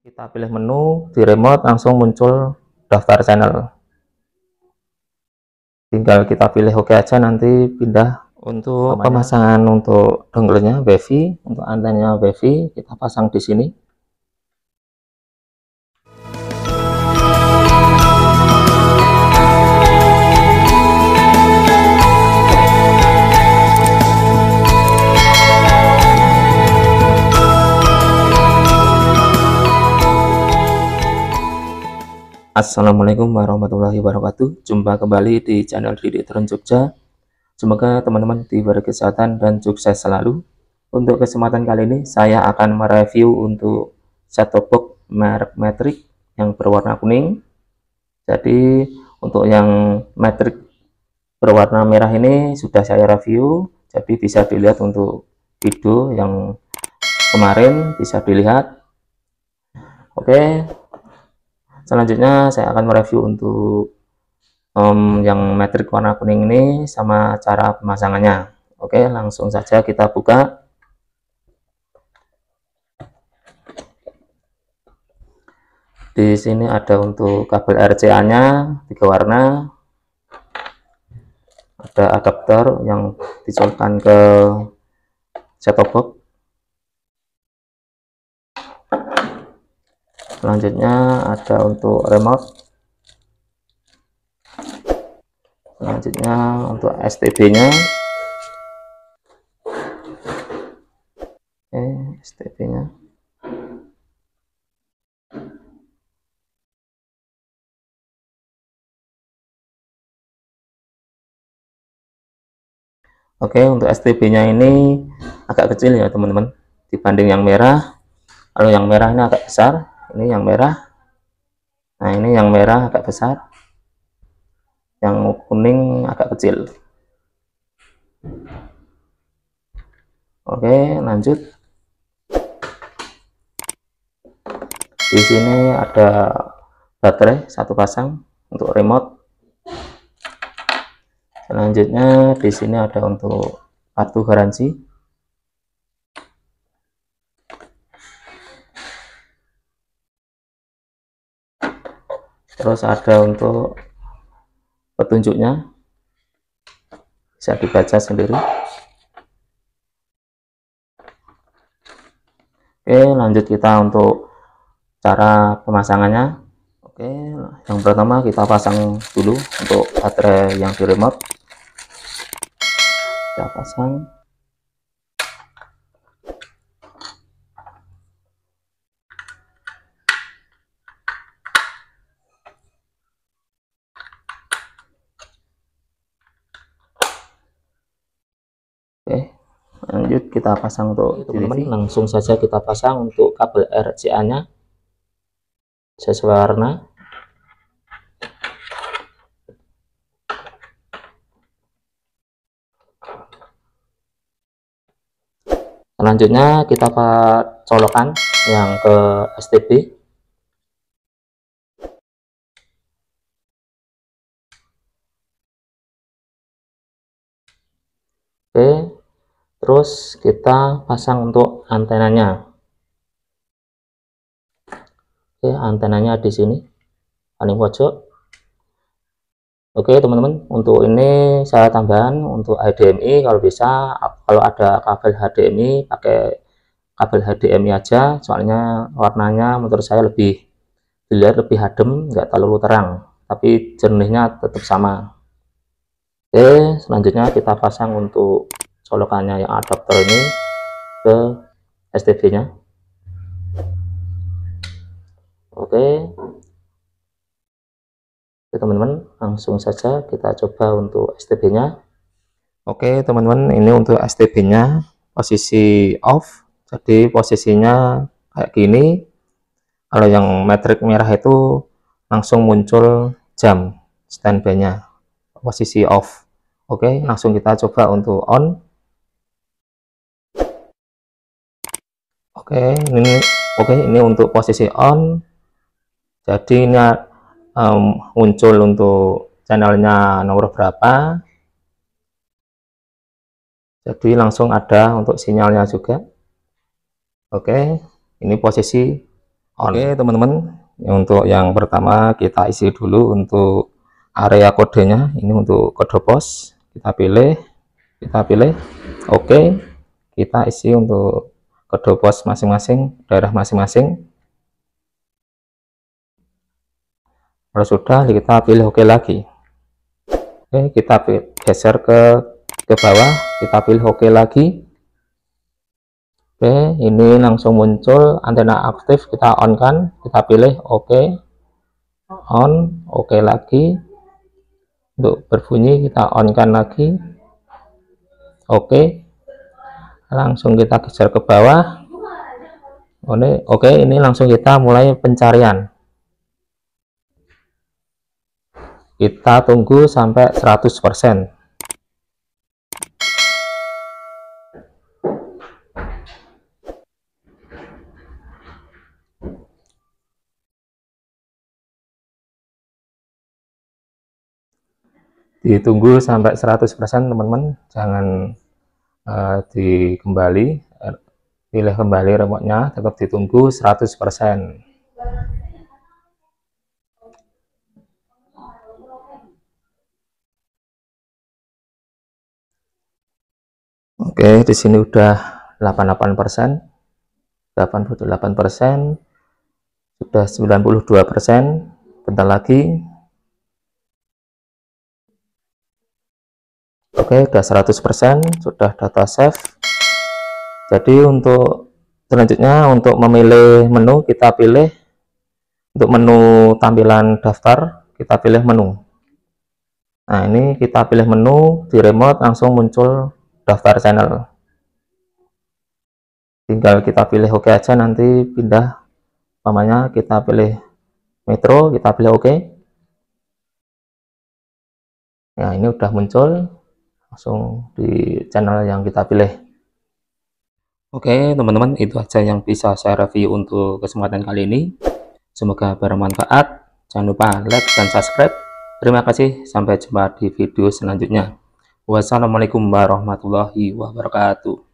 Kita pilih menu, di remote langsung muncul daftar channel. Tinggal kita pilih oke okay aja nanti pindah untuk pemasangan untuk dongle-nya WiFi, untuk antenanya WiFi kita pasang di sini. Assalamualaikum warahmatullahi wabarakatuh Jumpa kembali di channel Didik Terun Jogja Semoga teman-teman diberi kesehatan dan sukses selalu Untuk kesempatan kali ini saya akan mereview untuk set box merek Matrix yang berwarna kuning Jadi untuk yang Matrix berwarna merah ini sudah saya review Jadi bisa dilihat untuk video yang kemarin bisa dilihat Oke Selanjutnya saya akan mereview untuk um, yang metrik warna kuning ini sama cara pemasangannya. Oke, langsung saja kita buka. Di sini ada untuk kabel RCA-nya tiga warna. Ada adaptor yang dicolokkan ke set-top box selanjutnya ada untuk remote selanjutnya untuk STB nya oke STB nya oke untuk STB nya ini agak kecil ya teman-teman dibanding yang merah kalau yang merah ini agak besar ini yang merah nah ini yang merah agak besar yang kuning agak kecil oke lanjut di sini ada baterai satu pasang untuk remote selanjutnya di sini ada untuk kartu garansi terus ada untuk petunjuknya bisa dibaca sendiri oke lanjut kita untuk cara pemasangannya oke yang pertama kita pasang dulu untuk baterai yang di remote kita pasang lanjut kita pasang untuk teman-teman langsung saja kita pasang untuk kabel RCA nya sesuai warna selanjutnya kita colokan yang ke STB oke terus kita pasang untuk antenanya oke antenanya di sini paling pojok oke teman-teman untuk ini saya tambahan untuk HDMI kalau bisa kalau ada kabel HDMI pakai kabel HDMI aja soalnya warnanya menurut saya lebih dilihat lebih adem nggak terlalu terang tapi jernihnya tetap sama oke selanjutnya kita pasang untuk colokannya yang adapter ini ke STB nya oke oke teman-teman langsung saja kita coba untuk STB nya oke teman-teman ini untuk STB nya posisi off jadi posisinya kayak gini kalau yang metrik merah itu langsung muncul jam standby nya posisi off oke langsung kita coba untuk on Oke, ini oke ini untuk posisi on. Jadi ini um, muncul untuk channelnya nomor berapa. Jadi langsung ada untuk sinyalnya juga. Oke, ini posisi on. Oke, teman-teman. Untuk yang pertama kita isi dulu untuk area kodenya. Ini untuk kode pos. Kita pilih, kita pilih. Oke, kita isi untuk kedua pos masing-masing daerah masing-masing kalau sudah kita pilih oke OK lagi oke kita geser ke ke bawah kita pilih oke OK lagi oke ini langsung muncul antena aktif kita on kan kita pilih oke OK. on oke lagi untuk berbunyi kita on kan lagi oke langsung kita geser ke bawah oke okay, ini langsung kita mulai pencarian kita tunggu sampai 100% ditunggu sampai 100% teman-teman jangan Eh, di kembali eh, pilih kembali remote-nya tetap ditunggu 100% Oke, di sini udah 88%, 88%, sudah 92%, bentar lagi Oke, udah 100%, sudah data save. Jadi untuk selanjutnya untuk memilih menu kita pilih untuk menu tampilan daftar kita pilih menu. Nah, ini kita pilih menu di remote langsung muncul daftar channel. Tinggal kita pilih oke OK aja nanti pindah namanya kita pilih metro, kita pilih oke. OK. Nah, ini udah muncul langsung di channel yang kita pilih Oke teman-teman itu aja yang bisa saya review untuk kesempatan kali ini semoga bermanfaat jangan lupa like dan subscribe terima kasih sampai jumpa di video selanjutnya wassalamualaikum warahmatullahi wabarakatuh